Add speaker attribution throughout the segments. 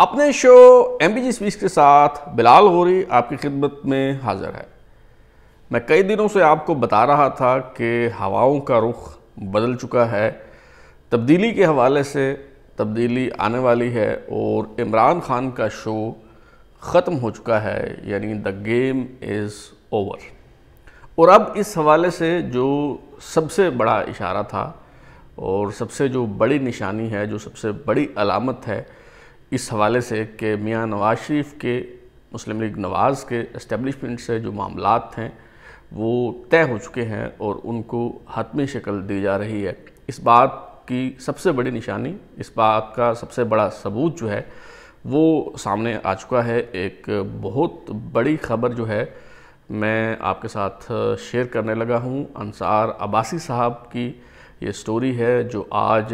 Speaker 1: अपने show M B जी के साथ बिलाल गोरी आपकी खिदमत में हाज़िर है मैं कई दिनों से आपको बता रहा था कि हवाओं का रुख बदल चुका है तब्दीली के हवाले से तब्दीली आने वाली है और इमरान खान का शो ख़त्म हो चुका है यानी द गेम इज़ ओवर और अब इस हवाले से जो सबसे बड़ा इशारा था और सबसे जो बड़ी निशानी है जो सबसे बड़ी अलामत है इस हवाले से कि मियाँ नवाज शरीफ के मुस्लिम लीग नवाज़ के इस्टेबलिशमेंट से जो मामला हैं वो तय हो चुके हैं और उनको हतमी शक्ल दी जा रही है इस बात की सबसे बड़ी निशानी इस बात का सबसे बड़ा सबूत जो है वो सामने आ चुका है एक बहुत बड़ी खबर जो है मैं आपके साथ शेयर करने लगा हूँ अंसार अब्बासी साहब की ये स्टोरी है जो आज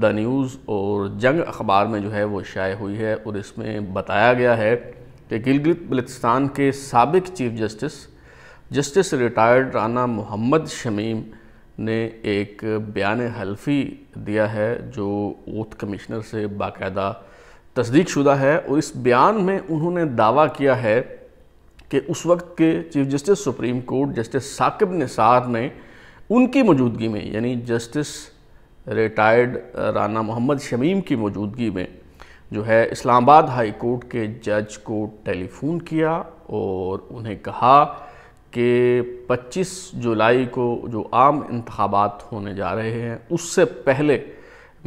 Speaker 1: द न्यूज़ और जंग अखबार में जो है वो शाये हुई है और इसमें बताया गया है कि गिलगित बल्तिस्तान के सबक chief justice justice retired Rana Mohammad Shamim ने एक बयान हल्फी दिया है जो ओथ कमिश्नर से बाकायदा तस्दीक शुदा है और इस बयान में उन्होंने दावा किया है कि उस वक्त के chief justice supreme court justice Saqib Nisar ने उनकी मौजूदगी में यानी जस्टिस रिटायर्ड राना मोहम्मद शमीम की मौजूदगी में जो है इस्लामाबाद हाई कोर्ट के जज को टेलीफोन किया और उन्हें कहा कि 25 जुलाई को जो आम इंतबात होने जा रहे हैं उससे पहले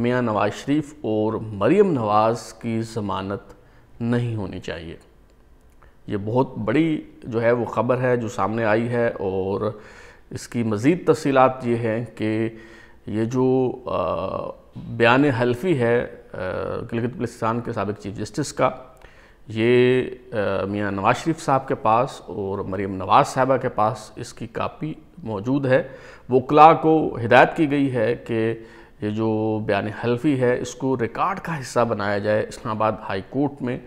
Speaker 1: मियाँ नवाज शरीफ और मरीम नवाज़ की ज़मानत नहीं होनी चाहिए ये बहुत बड़ी जो है वो ख़बर है जो सामने आई है और इसकी मज़ीद तफसीत ये हैं कि ये जो बयान हल्फी है गिलगित बलिस्तान के सबक चीफ जस्टिस का ये मियाँ नवाज शरीफ साहब के पास और मरीम नवाज साहबा के पास इसकी कापी मौजूद है वकला को हिदायत की गई है कि ये जो बयान हल्फी है इसको रिकॉर्ड का हिस्सा बनाया जाए इस्लामाबाद हाई कोर्ट में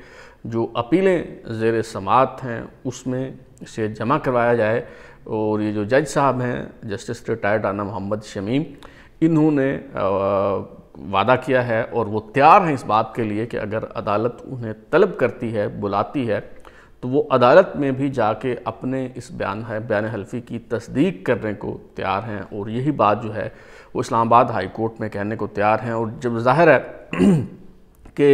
Speaker 1: जो अपीलें ज़ेर समात हैं उसमें इसे जमा करवाया जाए और ये जो जज साहब हैं जस्टिस रिटायर्ड आना मोहम्मद शमीम इन्होंने वादा किया है और वो तैयार हैं इस बात के लिए कि अगर अदालत उन्हें तलब करती है बुलाती है तो वो अदालत में भी जाके अपने इस बयान है बयान हल्फी की तस्दीक करने को तैयार हैं और यही बात जो है वो इस्लामाबाद हाई कोर्ट में कहने को तैयार हैं और जब जाहिर है कि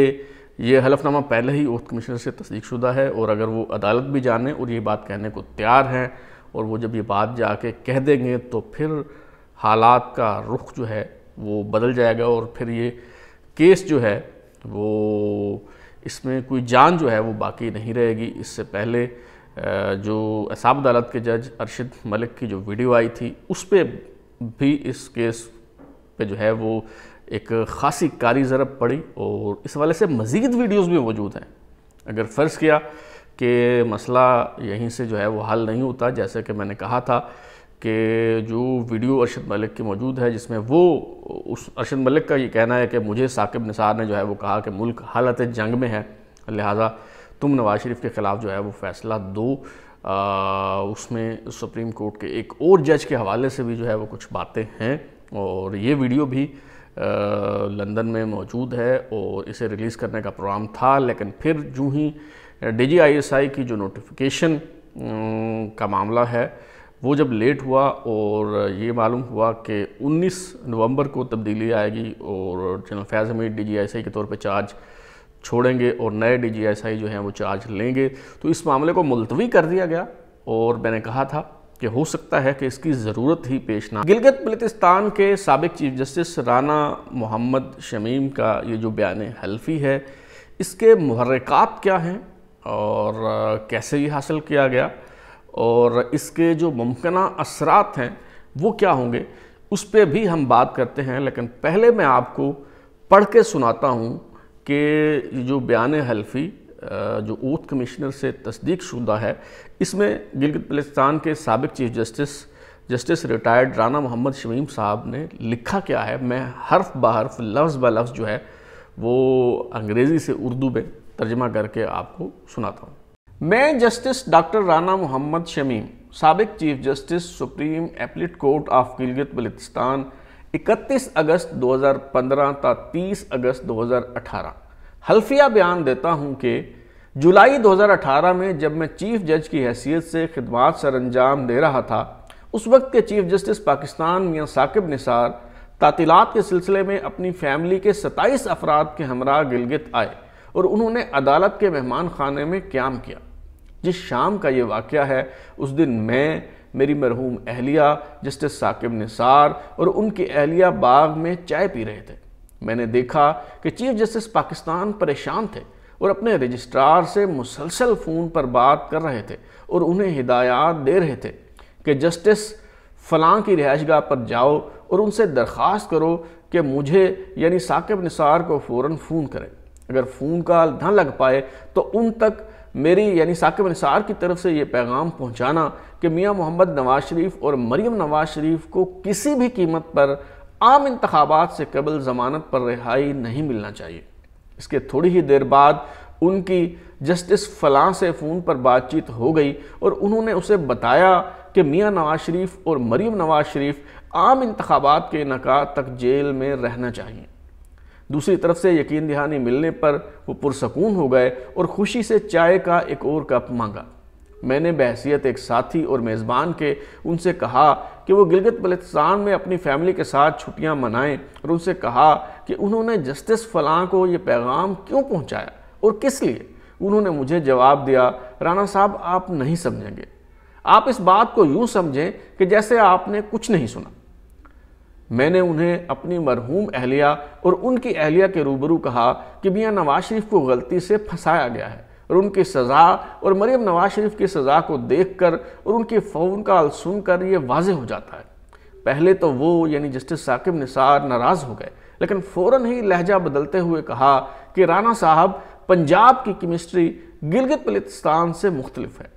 Speaker 1: ये हलफनामा पहले ही ओथ कमिश्नर से तस्दीकशुदा है और अगर वो अदालत भी जाने और ये बात कहने को तैयार हैं और वो जब ये बात जाके कह देंगे तो फिर हालात का रुख जो है वो बदल जाएगा और फिर ये केस जो है वो इसमें कोई जान जो है वो बाकी नहीं रहेगी इससे पहले जो असाब अदालत के जज अरशद मलिक की जो वीडियो आई थी उस पर भी इस केस पे जो है वो एक ख़ासी कारी ज़रब पड़ी और इस वाले से मज़ीद वीडियोज़ भी मौजूद हैं अगर फ़र्ज़ किया कि मसला यहीं से जो है वो हल नहीं होता जैसे कि मैंने कहा था कि जो वीडियो अरशद मलिक की मौजूद है जिसमें वो उस अरशद मलिक का ये कहना है कि मुझे साकिब निसार ने जो है वो कहा कि मुल्क हालत जंग में है लिहाजा तुम नवाज शरीफ के ख़िलाफ़ जो है वो फ़ैसला दो आ, उसमें सुप्रीम कोर्ट के एक और जज के हवाले से भी जो है वो कुछ बातें हैं और ये वीडियो भी आ, लंदन में मौजूद है और इसे रिलीज़ करने का प्रोग्राम था लेकिन फिर जूँ ही D G I S I की जो नोटिफिकेशन का मामला है वो जब लेट हुआ और ये मालूम हुआ कि 19 नवंबर को तब्दीली आएगी और general Faiz Hameed D G I के तौर पे चार्ज छोड़ेंगे और नए डी जी आई जो हैं वो चार्ज लेंगे तो इस मामले को मुलतवी कर दिया गया और मैंने कहा था कि हो सकता है कि इसकी ज़रूरत ही पेश ना गिलगत बल्तिस्तान के सबक चीफ जस्टिस राना मोहम्मद शमीम का ये जो बयान हल्फी है इसके महरक़ात क्या हैं और कैसे ये हासिल किया गया और इसके जो मुमकिन असरात हैं वो क्या होंगे उस पर भी हम बात करते हैं लेकिन पहले मैं आपको पढ़ के सुनाता हूँ कि जो बयान हल्फी जो ओथ कमिश्नर से तस्दीक शुदा है इसमें गिलगित बलिस्तान के सबक chief justice justice retired Rana Mohammad Shamim साहब ने लिखा क्या है मैं हर्फ ब हर्फ लफ्ज़ ब लफ्ज़ जो है वो अंग्रेज़ी से उर्दू में तर्जमा करके आपको सुनाता हूँ मैं जस्टिस डॉक्टर राना मोहम्मद शमीम सबक chief justice supreme appellate court of Gilgit Baltistan 31 अगस्त 2015 तक 30 अगस्त 2018 हल्फिया बयान देता हूं कि जुलाई 2018 में जब मैं चीफ जज की हैसियत से खिदमत सर अंजाम दे रहा था उस वक्त के चीफ जस्टिस पाकिस्तान मियाँ साकिब निसार तातीलत के सिलसिले में अपनी फैमिली के 27 अफराद के हमरा गिलगित आए और उन्होंने अदालत के मेहमान खाने में क्याम किया जिस शाम का ये वाक़ है उस दिन मैं मेरी मरहूम अहलिया जस्टिस साकिब निसार और उनकी अहलिया बाग में चाय पी रहे थे मैंने देखा कि चीफ जस्टिस पाकिस्तान परेशान थे और अपने रजिस्ट्रार से मुसलसल फ़ोन पर बात कर रहे थे और उन्हें हिदायत दे रहे थे कि जस्टिस फ़लाँ की रिहाइशगाह पर जाओ और उनसे दरख्वास्त करो कि मुझे यानी साकिब निसार को फ़ौर फ़ोन करें अगर फ़ोन कॉल ना लग पाए तो उन तक मेरी यानी साकिब निसार की तरफ से ये पैगाम पहुंचाना कि मियाँ मोहम्मद नवाज शरीफ और मरीम नवाज शरीफ को किसी भी कीमत पर आम इंतबात से कबल ज़मानत पर रिहाई नहीं मिलना चाहिए इसके थोड़ी ही देर बाद उनकी जस्टिस फलां से फ़ोन पर बातचीत हो गई और उन्होंने उसे बताया कि मियाँ नवाज शरीफ और मरीम नवाज शरीफ आम इंतबात के इनका तक जेल में रहना चाहिए दूसरी तरफ से यकीन दहानी मिलने पर वो पुरसकून हो गए और ख़ुशी से चाय का एक और कप मांगा मैंने बहसीत एक साथी और मेज़बान के उनसे कहा कि वो गिलगित बलिस्तान में अपनी फैमिली के साथ छुट्टियां मनाएं और उनसे कहा कि उन्होंने जस्टिस फ़लाँ को ये पैगाम क्यों पहुंचाया और किस लिए उन्होंने मुझे जवाब दिया राना साहब आप नहीं समझेंगे आप इस बात को यूँ समझें कि जैसे आपने कुछ नहीं सुना मैंने उन्हें अपनी मरहूम अहलिया और उनकी अहलिया के रूबरू कहा कि मियाँ नवाज शरीफ को गलती से फंसाया गया है और उनकी सज़ा और मरियम नवाज शरीफ की सज़ा को देख कर और उनकी फ़ोन कॉल सुनकर कर ये वाज हो जाता है पहले तो वो यानी जस्टिस साकिब निसार नाराज़ हो गए लेकिन फ़ौर ही लहजा बदलते हुए कहा कि राना साहब पंजाब की केमिस्ट्री गिलगित बलिस्तान से मुख्तलिफ है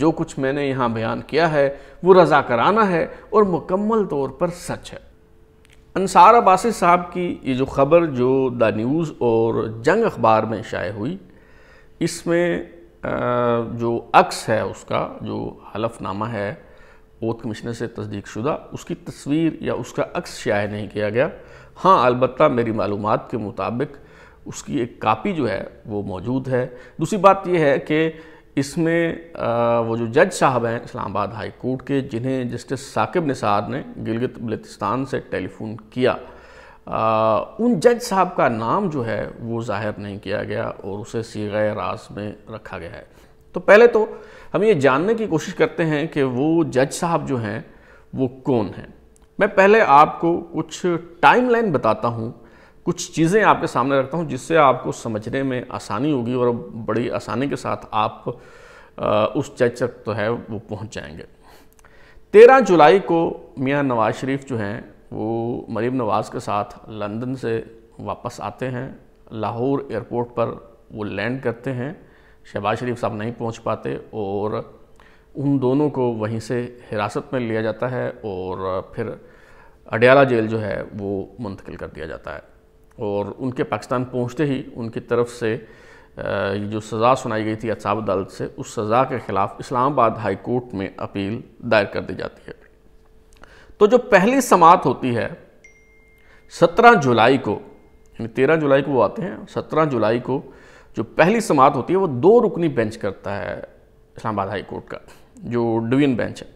Speaker 1: जो कुछ मैंने यहाँ बयान किया है वो रजाकराना है और मुकम्मल तौर पर सच है अनसार अबासी साहब की ये जो ख़बर जो द न्यूज़ और जंग अखबार में शाये हुई इसमें जो अक्स है उसका जो हलफनामा है ओथ कमिश्नर से तस्दीक शुदा उसकी तस्वीर या उसका अक्स शाये नहीं किया गया हाँ अलबत् मेरी मालूम के मुताबिक उसकी एक कापी जो है वो मौजूद है दूसरी बात यह है कि इसमें वो जो जज साहब हैं इस्लामाबाद हाई कोर्ट के जिन्हें जस्टिस साकिब निसार ने गिलगित बल्तिस्तान से टेलीफोन किया आ, उन जज साहब का नाम जो है वो ज़ाहिर नहीं किया गया और उसे सीगे रास में रखा गया है तो पहले तो हम ये जानने की कोशिश करते हैं कि वो जज साहब जो हैं वो कौन हैं मैं पहले आपको कुछ टाइमलाइन बताता हूँ कुछ चीज़ें आपके सामने रखता हूँ जिससे आपको समझने में आसानी होगी और बड़ी आसानी के साथ आप उस चर्च तक तो है वो पहुँच जाएंगे तेरह जुलाई को मियाँ नवाज शरीफ जो हैं वो मरीम नवाज़ के साथ लंदन से वापस आते हैं लाहौर एयरपोर्ट पर वो लैंड करते हैं शहबाज शरीफ साहब नहीं पहुंच पाते और उन दोनों को वहीं से हिरासत में लिया जाता है और फिर अडयाला जेल जो है वो मुंतकिल कर दिया जाता है और उनके पाकिस्तान पहुँचते ही उनकी तरफ से जो सज़ा सुनाई गई थी अचाब अदालत से उस सज़ा के ख़िलाफ़ इस्लामाबाद हाई कोर्ट में अपील दायर कर दी जाती है तो जो पहली समात होती है सत्रह जुलाई को यानी तेरह जुलाई को वो आते हैं सत्रह जुलाई को जो पहली समात होती है वो दो रुकनी बेंच करता है इस्लामाबाद हाई कोर्ट का जो डिवीजन बेंच है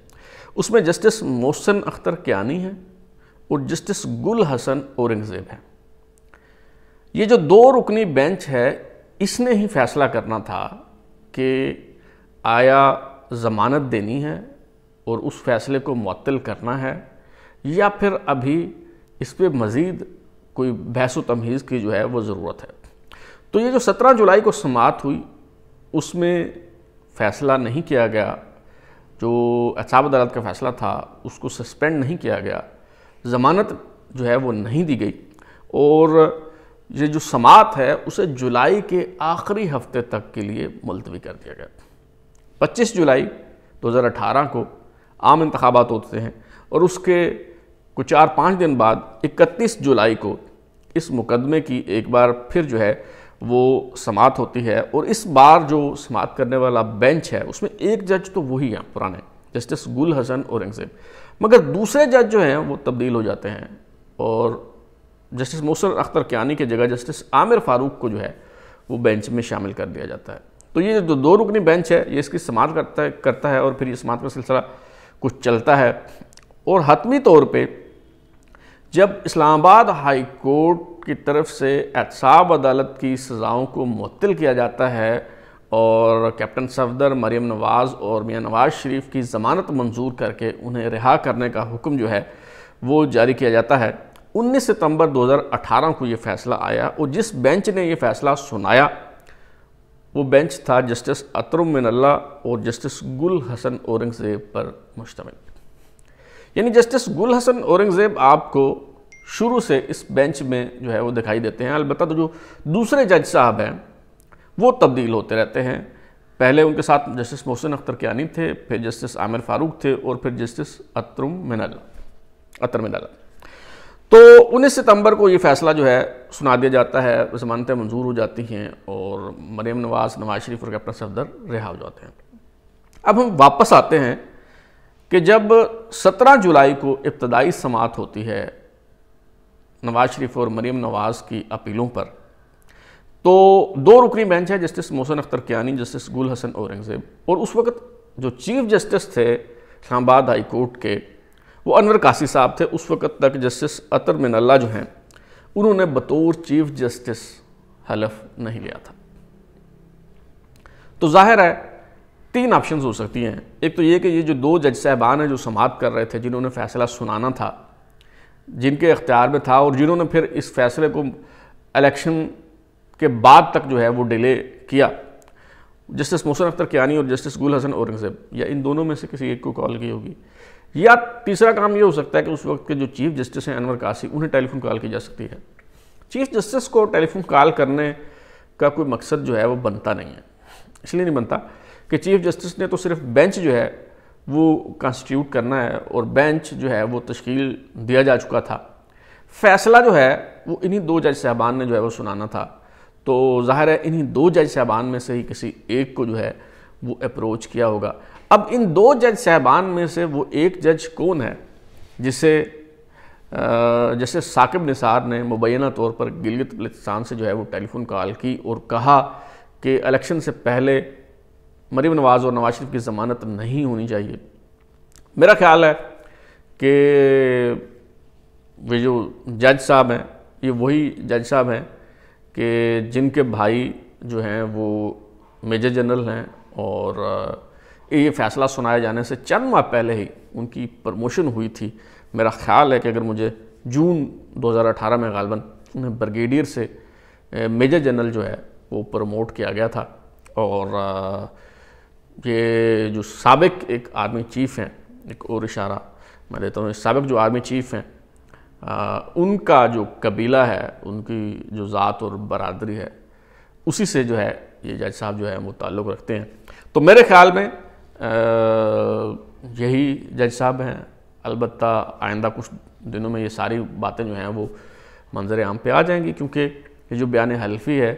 Speaker 1: उसमें जस्टिस मोहसिन अख्तर क्यानी है और जस्टिस गुल हसन औरंगज़ेब हैं ये जो दो रुकनी बेंच है इसने ही फैसला करना था कि आया ज़मानत देनी है और उस फैसले को मअतल करना है या फिर अभी इस पर मज़ीद कोई बहस व तमहीज़ की जो है वो ज़रूरत है तो ये जो सत्रह जुलाई को समात हुई उसमें फ़ैसला नहीं किया गया जो अचाब अदालत का फ़ैसला था उसको सस्पेंड नहीं किया गया ज़मानत जो है वो नहीं दी गई और ये जो समात है उसे जुलाई के आखिरी हफ्ते तक के लिए मुलतवी कर दिया गया 25 जुलाई 2018 को आम इंतबात होते हैं और उसके कुछ चार पाँच दिन बाद 31 जुलाई को इस मुकदमे की एक बार फिर जो है वो समात होती है और इस बार जो समात करने वाला बेंच है उसमें एक जज तो वही हैं पुराने जस्टिस गुल हसन औरंगजेब मगर दूसरे जज जो हैं वो तब्दील हो जाते हैं और जस्टिस मोसर अख्तर क्यानी के जगह जस्टिस आमिर फारूक को जो है वो बेंच में शामिल कर दिया जाता है तो ये जो दो रुकनी बेंच है ये इसकी समात करता है करता है और फिर ये समात का सिलसिला कुछ चलता है और हतमी तौर पे जब इस्लामाबाद हाई कोर्ट की तरफ से एहसाब अदालत की सज़ाओं को मअतल किया जाता है और कैप्टन सफदर मरीम नवाज़ और मियाँ नवाज़ शरीफ की ज़मानत मंजूर करके उन्हें रिहा करने का हुक्म जो है वो जारी किया जाता है 19 सितंबर 2018 को ये फैसला आया और जिस बेंच ने ये फैसला सुनाया वो बेंच था जस्टिस अतरुम मिनल्ला और जस्टिस गुल हसन औरंगज़ेब पर मुश्तमिल यानी जस्टिस गुल हसन औरंगज़ेब आपको शुरू से इस बेंच में जो है वो दिखाई देते हैं अलबत्त तो जो दूसरे जज साहब हैं वो तब्दील होते रहते हैं पहले उनके साथ जस्टिस मोहसिन अख्तर कियानी थे फिर जस्टिस आमिर फारूक थे और फिर जस्टिस अतरुम मिनल्ला अतर मिनल्ला तो 19 सितंबर को ये फैसला जो है सुना दिया जाता है जमानतें मंजूर हो जाती हैं और मरीम नवाज नवाज शरीफ और कैप्टन सफदर रिहा हो जाते हैं अब हम वापस आते हैं कि जब 17 जुलाई को इब्तदाई समात होती है नवाज शरीफ और मरीम नवाज की अपीलों पर तो दो रुकनी बेंच है जस्टिस मोहसन अख्तर कियानी जस्टिस गुल हसन औरंगज़ेब और उस वक्त जो चीफ जस्टिस थे इस्लामाबाद हाई कोर्ट के वो अनवर कासी साहब थे उस वक़्त तक जस्टिस अतर मिनल्ला जो हैं उन्होंने बतौर चीफ जस्टिस हलफ नहीं लिया था तो जाहिर है तीन ऑप्शंस हो सकती हैं एक तो ये कि ये जो दो जज साहबान हैं जो समाप्त कर रहे थे जिन्होंने फैसला सुनाना था जिनके अख्तियार में था और जिन्होंने फिर इस फैसले को इलेक्शन के बाद तक जो है वो डिले किया जस्टिस मोहसन अख्तर कियानी और जस्टिस गुल हसन औरंगजेब या इन दोनों में से किसी एक को कॉल की होगी या तीसरा काम ये हो सकता है कि उस वक्त के जो चीफ जस्टिस हैं अनवर कासी उन्हें टेलीफोन कॉल की जा सकती है चीफ जस्टिस को टेलीफोन कॉल करने का कोई मकसद जो है वो बनता नहीं है इसलिए नहीं बनता कि चीफ जस्टिस ने तो सिर्फ बेंच जो है वो कॉन्स्टिट्यूट करना है और बेंच जो है वो तश्कील दिया जा चुका था फैसला जो है वो इन्हीं दो जज साहबान ने जो है वो सुनाना था तो जाहिर है इन्हीं दो जज साहबान में से ही किसी एक को जो है वो अप्रोच किया होगा अब इन दो जज साहबान में से वो एक जज कौन है जिसे जैसे साकिब निसार ने मुबैना तौर पर गिलगित बलिस्तान से जो है वो टेलीफोन कॉल की और कहा कि इलेक्शन से पहले मरीम नवाज़ और नवाज शरीफ की ज़मानत नहीं होनी चाहिए मेरा ख्याल है कि वे जो जज साहब हैं ये वही जज साहब हैं कि जिनके भाई जो हैं वो मेजर जनरल हैं और ये फैसला सुनाए जाने से चंद माह पहले ही उनकी प्रमोशन हुई थी मेरा ख्याल है कि अगर मुझे जून 2018 में गालबन उन्हें ब्रिगेडियर से मेजर जनरल जो है वो प्रमोट किया गया था और ये जो सबक एक आर्मी चीफ हैं एक और इशारा मैं देता हूँ सबक जो आर्मी चीफ हैं उनका जो कबीला है उनकी जो ज़ात और बरदरी है उसी से जो है ये जज साहब जो है वो ताल्लुक़ रखते हैं तो मेरे ख्याल में यही जज साहब हैं अलबत् आइंदा कुछ दिनों में ये सारी बातें जो हैं वो मंजर आम पे आ जाएंगी क्योंकि ये जो बयान हल्फी है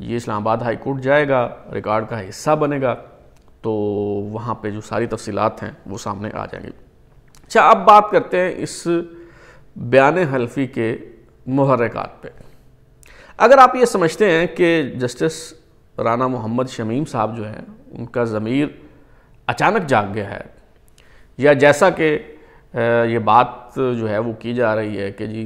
Speaker 1: ये इस्लामाबाद हाई कोर्ट जाएगा रिकॉर्ड का हिस्सा बनेगा तो वहाँ पे जो सारी तफसीलात हैं वो सामने आ जाएंगी अच्छा अब बात करते हैं इस बयान हल्फी के महरक़ात पे अगर आप ये समझते हैं कि जस्टिस राना मोहम्मद शमीम साहब जो हैं उनका ज़मीर अचानक जाग गया है या जैसा कि ये बात जो है वो की जा रही है कि जी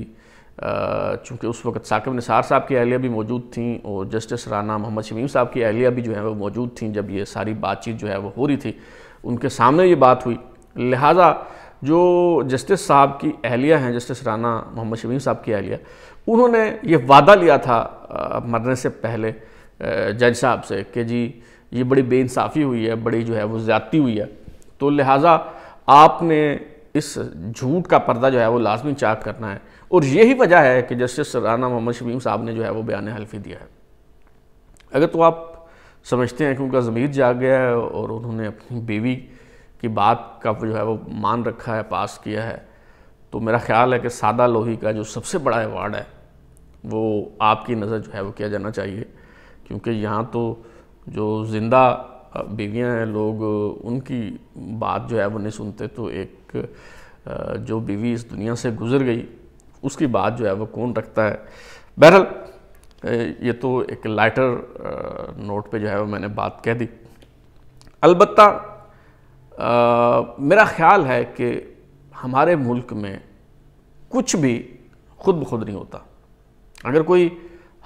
Speaker 1: चूँकि उस वक्त साकिब निसार साहब की अहलिया भी मौजूद थी और जस्टिस राना मोहम्मद शमीम साहब की अहलिया भी जो है वो मौजूद थी जब ये सारी बातचीत जो है वो हो रही थी उनके सामने ये बात हुई लिहाजा जो जस्टिस साहब की अहलिया हैं जस्टिस राना मोहम्मद शमीम साहब की अहलिया उन्होंने ये वादा लिया था मरने से पहले जज साहब से कि जी ये बड़ी बेानसाफ़ी हुई है बड़ी जो है वो ज़्यादती हुई है तो लिहाजा आपने इस झूठ का पर्दा जो है वो लाजमी चाक करना है और यही वजह है कि जस्टिस राना मोहम्मद शमीम साहब ने जो है वो बयान हल्फी दिया है अगर तो आप समझते हैं कि उनका ज़मीर जाग गया है और उन्होंने अपनी बीवी की बात का जो है वो मान रखा है पास किया है तो मेरा ख्याल है कि सादा लोही का जो सबसे बड़ा अवार्ड है वो आपकी नज़र जो है वो किया जाना चाहिए क्योंकि यहाँ तो जो ज़िंदा बीवियाँ हैं लोग उनकी बात जो है वो नहीं सुनते तो एक जो बीवी इस दुनिया से गुजर गई उसकी बात जो है वो कौन रखता है बहरहाल ये तो एक लाइटर नोट पे जो है वो मैंने बात कह दी अलबत् मेरा ख्याल है कि हमारे मुल्क में कुछ भी खुद ब खुद नहीं होता अगर कोई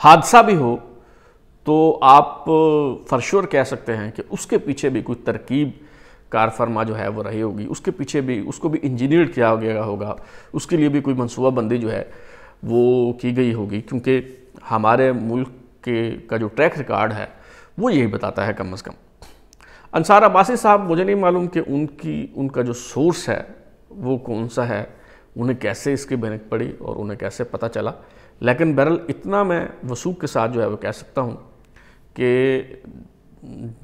Speaker 1: हादसा भी हो तो आप फरश्योर कह सकते हैं कि उसके पीछे भी कोई तरकीब कार फरमा जो है वो रही होगी उसके पीछे भी उसको भी इंजीनियर किया गया होगा उसके लिए भी कोई मनसूबाबंदी जो है वो की गई होगी क्योंकि हमारे मुल्क के का जो ट्रैक रिकॉर्ड है वो यही बताता है कम अज़ कम अंसार अब्बासी साहब मुझे नहीं मालूम कि उनकी उनका जो सोर्स है वो कौन सा है उन्हें कैसे इसकी बेनक पड़ी और उन्हें कैसे पता चला लेकिन बहरल इतना मैं वसूख के साथ जो है वो कह सकता हूँ कि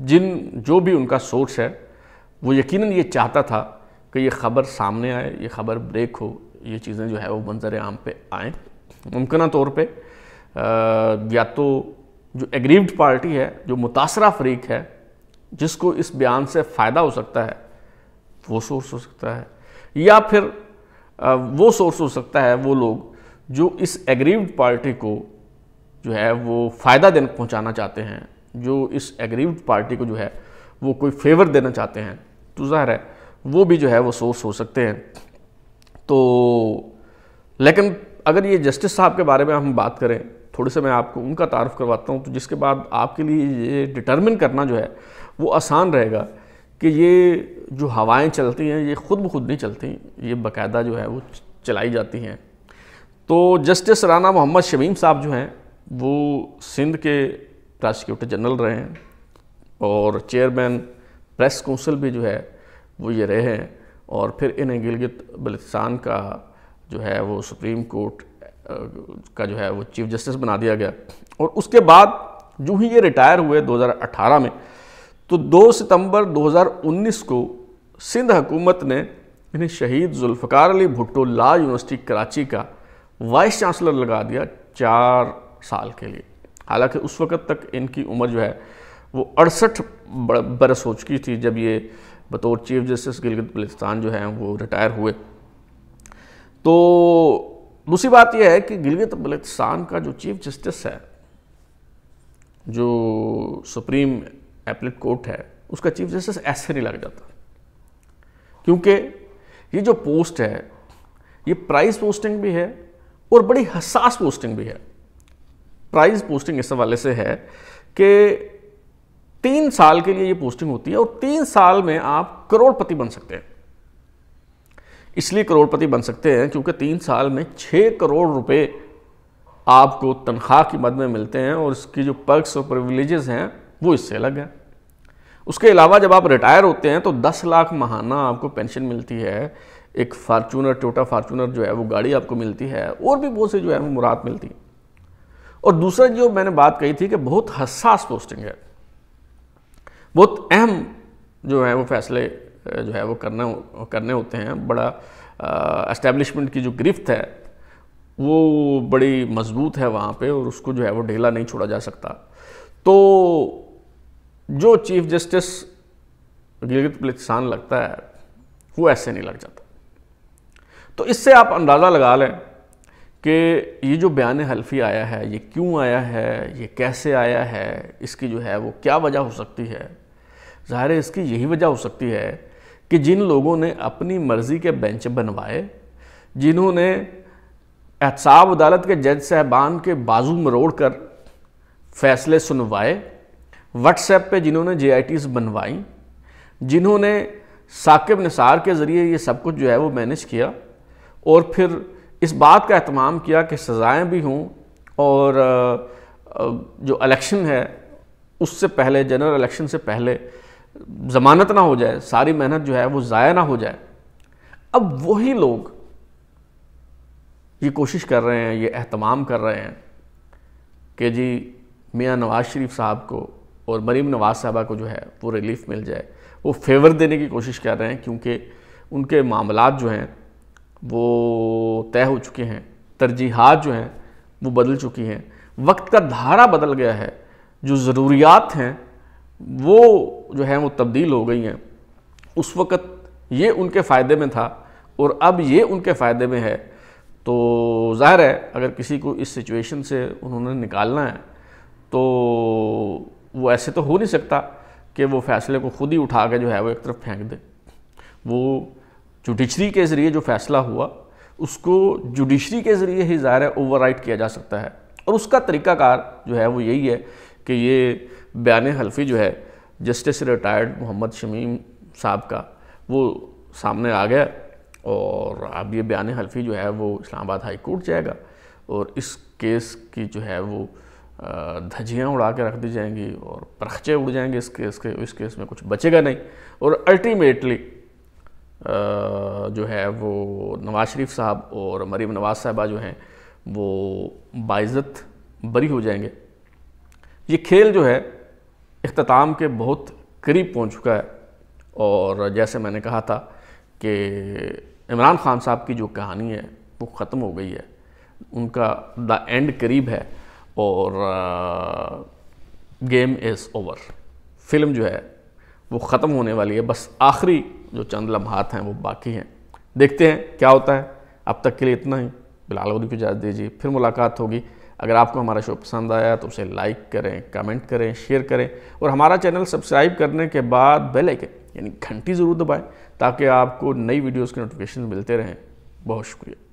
Speaker 1: जिन जो भी उनका सोर्स है वो यकीनन ये चाहता था कि ये ख़बर सामने आए ये ख़बर ब्रेक हो ये चीज़ें जो है वो मंजर आम पे आएँ मुमकिन तौर पे या तो जो एग्रीव्ड पार्टी है जो मुतासर फरीक है जिसको इस बयान से फ़ायदा हो सकता है वो सोर्स हो सकता है या फिर वो सोर्स हो सकता है वो लोग जो इस एग्रीव्ड पार्टी को जो है वो फ़ायदा देना पहुँचाना चाहते हैं जो इस एग्रीव्ड पार्टी को जो है वो कोई फेवर देना चाहते हैं तो ज़ाहिर है वो भी जो है वो सोर्स हो सकते हैं तो लेकिन अगर ये जस्टिस साहब के बारे में हम बात करें थोड़े से मैं आपको उनका तारफ़ करवाता हूँ तो जिसके बाद आपके लिए ये डिटर्मिन करना जो है वो आसान रहेगा कि ये जो हवाएं चलती हैं ये खुद ब खुद नहीं चलती ये बाकायदा जो है वो चलाई जाती हैं तो जस्टिस राना मोहम्मद शमीम साहब जो हैं वो सिंध के प्रोसिक्यूटर जनरल रहे हैं और चेयरमैन प्रेस काउंसिल भी जो है वो ये रहे हैं और फिर इन्हें गिलगित बलिस्तान का जो है वो सुप्रीम कोर्ट का जो है वो चीफ जस्टिस बना दिया गया और उसके बाद जो ही ये रिटायर हुए 2018 में तो 2 सितंबर 2019 को सिंध हुकूमत ने इन्हें शहीद जुल्फ़ार अली भुट्टो ला यूनिवर्सिटी कराची का वाइस चांसलर लगा दिया चार साल के लिए हालांकि उस वक़्त तक इनकी उम्र जो है वो अड़सठ बरस हो चुकी थी जब ये बतौर चीफ जस्टिस गिलगित बलिस्तान जो हैं वो रिटायर हुए तो दूसरी बात यह है कि गिलगित बलिस्तान का जो चीफ जस्टिस है जो सुप्रीम एप्लिक कोर्ट है उसका चीफ जस्टिस ऐसे नहीं लग जाता क्योंकि ये जो पोस्ट है ये प्राइस पोस्टिंग भी है और बड़ी हसास पोस्टिंग भी है प्राइज पोस्टिंग इस हवाले से है कि तीन साल के लिए ये पोस्टिंग होती है और तीन साल में आप करोड़पति बन सकते हैं इसलिए करोड़पति बन सकते हैं क्योंकि तीन साल में छः करोड़ रुपए आपको तनख्वाह की मद में मिलते हैं और इसकी जो पर्क्स और प्रिविलेजेस हैं वो इससे अलग हैं उसके अलावा जब आप रिटायर होते हैं तो दस लाख महाना आपको पेंशन मिलती है एक फार्चूनर टोटा फार्चूनर जो है वो गाड़ी आपको मिलती है और भी बहुत सी जो है वो मुराद मिलती है और दूसरा जो मैंने बात कही थी कि बहुत हसास पोस्टिंग है बहुत अहम जो है वो फैसले जो है वो करना करने होते हैं बड़ा इस्टेब्लिशमेंट की जो गिरफ्त है वो बड़ी मजबूत है वहाँ पे और उसको जो है वो ढेला नहीं छोड़ा जा सकता तो जो चीफ जस्टिस गिलगित बलिस्तान लगता है वो ऐसे नहीं लग जाता तो इससे आप अंदाज़ा लगा लें कि ये जो बयान हल्फी आया है ये क्यों आया है ये कैसे आया है इसकी जो है वो क्या वजह हो सकती है ज़ाहिर इसकी यही वजह हो सकती है कि जिन लोगों ने अपनी मर्ज़ी के बेंच बनवाए जिन्होंने एहसाब अदालत के जज साहबान के बाजू मरोड़ कर फैसले सुनवाए व्हाट्सएप पे जिन्होंने जे आई टीज़ बनवाई जिन्होंने साकिब निसार के ज़रिए ये सब कुछ जो है वो मैनेज किया और फिर इस बात का अहतमाम किया कि सज़ाएँ भी हों और जो अलेक्शन है उससे पहले जनरल इलेक्शन से पहले ज़मानत ना हो जाए सारी मेहनत जो है वो ज़ाया ना हो जाए अब वही लोग ये कोशिश कर रहे हैं ये अहतमाम कर रहे हैं कि जी मियाँ नवाज़ शरीफ साहब को और मरीम नवाज़ साहबा को जो है वो रिलीफ मिल जाए वो फेवर देने की कोशिश कर रहे हैं क्योंकि उनके मामला जो हैं वो तय हो चुके हैं तरजीहत जो हैं वो बदल चुकी हैं वक्त का धारा बदल गया है जो ज़रूरियात हैं वो जो हैं वो तब्दील हो गई हैं उस वक़्त ये उनके फ़ायदे में था और अब ये उनके फ़ायदे में है तो ज़ाहिर है अगर किसी को इस सिचुएशन से उन्होंने निकालना है तो वो ऐसे तो हो नहीं सकता कि वो फैसले को खुद ही उठा के जो है वो एक तरफ फेंक दे वो जुडिशरी के ज़रिए जो फैसला हुआ उसको जुडिशरी के ज़रिए ही ज़ाहिर है ओवरराइट किया जा सकता है और उसका तरीकाकार जो है वो यही है कि ये बयान हल्फी जो है जस्टिस रिटायर्ड मोहम्मद शमीम साहब का वो सामने आ गया और अब ये बयान हल्फी जो है वो इस्लामाबाद हाई कोर्ट जाएगा और इस केस की जो है वो धजियाँ उड़ा के रख दी जाएंगी और परखचे उड़ जाएंगे इस केस के इस केस में कुछ बचेगा नहीं और अल्टीमेटली जो है वो नवाज शरीफ साहब और मरीम नवाज साहबा जो हैं वो बाइज़त बरी हो जाएंगे ये खेल जो है अख्ताम के बहुत करीब पहुंच चुका है और जैसे मैंने कहा था कि इमरान खान साहब की जो कहानी है वो ख़त्म हो गई है उनका द एंड करीब है और गेम इज़ ओवर फिल्म जो है वो ख़त्म होने वाली है बस आखिरी जो चंद लम्हात हैं वो बाकी हैं देखते हैं क्या होता है अब तक के लिए इतना ही बिलाल गुरु को इजाज़त दीजिए फिर मुलाकात होगी अगर आपको हमारा शो पसंद आया तो उसे लाइक करें कमेंट करें शेयर करें और हमारा चैनल सब्सक्राइब करने के बाद बेल आइकन यानी घंटी ज़रूर दबाएं ताकि आपको नई वीडियोस के नोटिफिकेशन मिलते रहें बहुत शुक्रिया